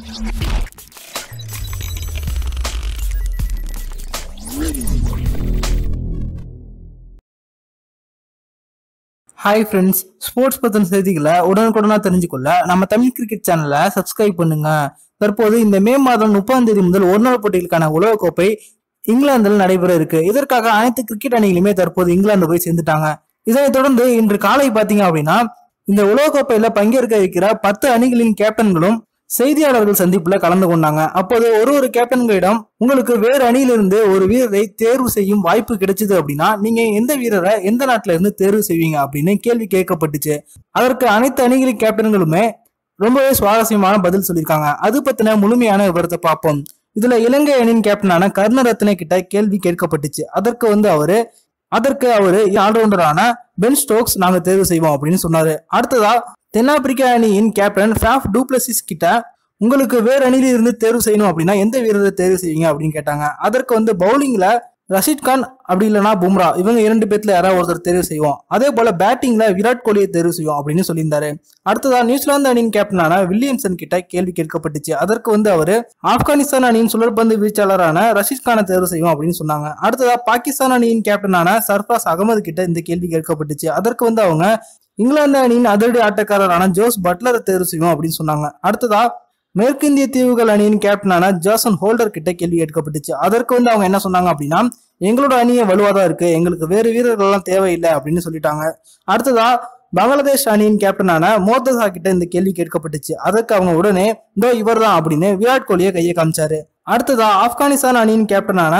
hi friends sports பற்றின செய்திகளை உடனுக்குடனாக தெரிஞ்சுக்கொள்ள நம்ம தமிழ் கிரிக்கெட் சேனலை சப்ஸ்கிரைப் பண்ணுங்க தற்போது இந்த மே மாதம் முப்பதாம் தேதி முதல் நாள் போட்டிகளுக்கான உலகக்கோப்பை இங்கிலாந்தில் நடைபெற இருக்கு இதற்காக அனைத்து கிரிக்கெட் அணிகளுமே தற்போது இங்கிலாந்து போய் சேர்ந்துட்டாங்க இதனைத் தொடர்ந்து இன்று காலை பார்த்தீங்க அப்படின்னா இந்த உலகக்கோப்பையில் பங்கேற்க இருக்கிற பத்து அணிகளின் கேப்டன்களும் செய்தியாளர்கள் சந்திப்புல கலந்து கொண்டாங்க அப்போது ஒரு ஒரு கேப்டன்களிடம் உங்களுக்கு வேறு அணியிலிருந்து ஒரு வீரரை தேர்வு செய்யும் வாய்ப்பு கிடைச்சது அப்படின்னா நீங்க எந்த வீரரை எந்த நாட்டில இருந்து தேர்வு செய்வீங்க அப்படின்னு கேள்வி கேட்கப்பட்டுச்சு அதற்கு அனைத்து அணிகளின் கேப்டன்களுமே ரொம்பவே சுவாரஸ்யமான பதில் சொல்லியிருக்காங்க அது பத்தின முழுமையான விவரத்தை பார்ப்போம் இதுல இலங்கை அணியின் கேப்டனான கர்ணரத்ன கிட்ட கேள்வி கேட்கப்பட்டுச்சு அதற்கு வந்து அவரு அதற்கு அவர் ஆல்ரவுண்டரான பென் ஸ்டோக்ஸ் நாங்க தேர்வு செய்வோம் அப்படின்னு சொன்னாரு அடுத்ததா தென்னாப்பிரிக்கா அணியின் கேப்டன் ஃபேஃப் டூப்ளசிஸ் கிட்ட உங்களுக்கு வேற அணியில இருந்து தேர்வு செய்யணும் அப்படின்னா எந்த வீரரை தேர்வு செய்வீங்க அப்படின்னு கேட்டாங்க அதற்கு வந்து பவுலிங்ல ரஷீத் கான் அப்படி இல்லைனா பும்ரா இவங்க இரண்டு பேர்த்துல யாராவது ஒருத்தர் தெரிவு செய்வோம் அதே போல பேட்டிங்ல விராட் கோலியை தெரிவு செய்வோம் அப்படின்னு சொல்லியிருந்தாரு அடுத்ததா நியூசிலாந்து அணியின் கேப்டனான வில்லியம்சன் கிட்ட கேள்வி கேட்கப்பட்டுச்சு அதற்கு வந்து அவர் ஆப்கானிஸ்தான் அணியின் சுழற்பந்து வீச்சாளரான ரஷித் கானை தேர்வு செய்வோம் அப்படின்னு சொன்னாங்க அடுத்ததா பாகிஸ்தான் அணியின் கேப்டனான சர்ஃபாஸ் அகமது கிட்ட இந்த கேள்வி கேட்கப்பட்டுச்சு அதற்கு வந்து அவங்க இங்கிலாந்து அணியின் அதிரடி ஆட்டக்காரரான ஜோஸ் பட்லரை தேர்வு செய்வோம் அப்படின்னு சொன்னாங்க அடுத்ததா மேற்கிந்திய தீவுகள் அணியின் கேப்டனான ஜோசன் ஹோல்டர் கிட்ட கேள்வி கேட்கப்பட்டுச்சு அதற்கு வந்து அவங்க என்ன சொன்னாங்க அப்படின்னா எங்களோட அணியை வலுவாக தான் இருக்கு எங்களுக்கு வேறு எல்லாம் தேவையில்லை அப்படின்னு சொல்லிட்டாங்க அடுத்ததா பங்களாதேஷ் அணியின் கேப்டனான மோர்தசா கிட்ட இந்த கேள்வி கேட்கப்பட்டுச்சு அதற்கு அவங்க உடனே இந்த இவர் தான் அப்படின்னு விராட் கோலியை கையை காமிச்சாரு அடுத்ததா ஆப்கானிஸ்தான் அணியின் கேப்டனான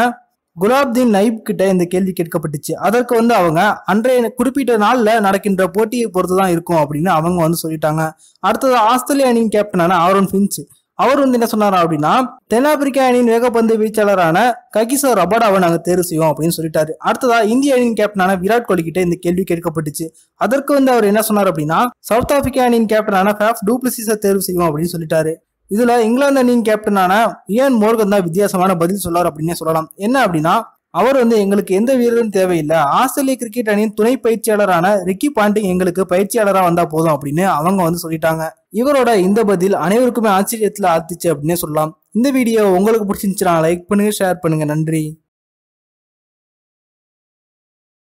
குலாப்தீன் நைப் கிட்ட இந்த கேள்வி கேட்கப்பட்டுச்சு அதற்கு வந்து அவங்க அன்றைய குறிப்பிட்ட நாளில் நடக்கின்ற போட்டியை பொறுத்து தான் இருக்கும் அப்படின்னு அவங்க வந்து சொல்லிட்டாங்க அடுத்தது ஆஸ்திரேலிய அணியின் கேப்டனான ஆரோன் ஃபின்ச் அவர் வந்து என்ன சொன்னார் அப்படின்னா தென்னாப்பிரிக்கா அணியின் வேகப்பந்து வீச்சாளரான ககிசோ ரபடாவை நாங்கள் தேர்வு செய்வோம் அப்படின்னு சொல்லிட்டாரு அடுத்ததா இந்திய அணியின் கேப்டனான விராட் கோலி கிட்ட இந்த கேள்வி கேட்கப்பட்டுச்சு அதற்கு வந்து அவர் என்ன சொன்னார் அப்படின்னா சவுத் ஆப்பிரிக்கா அணியின் கேப்டனான ஃபேஃப் டூப்ளிசிஸை தேர்வு செய்வோம் அப்படின்னு சொல்லிட்டாரு இதுல இங்கிலாந்து அணியின் கேப்டனான ஏன் மோர்கன் தான் வித்தியாசமான பதில் சொல்லார் அப்படின்னே சொல்லலாம் என்ன அப்படின்னா அவர் வந்து எங்களுக்கு எந்த வீரரும் தேவையில்லை ஆஸ்திரேலிய கிரிக்கெட் அணியின் துணை பயிற்சியாளரான ரிக்கி பாண்டிங் எங்களுக்கு பயிற்சியாளராக வந்தா போதும் அப்படின்னு அவங்க வந்து சொல்லிட்டாங்க இவரோட இந்த பதில் அனைவருக்குமே ஆச்சரியத்தில் ஆத்திச்சு அப்படின்னே சொல்லலாம் இந்த வீடியோ உங்களுக்கு பிடிச்சிருந்துச்சுன்னா லைக் பண்ணுங்க ஷேர் பண்ணுங்க நன்றி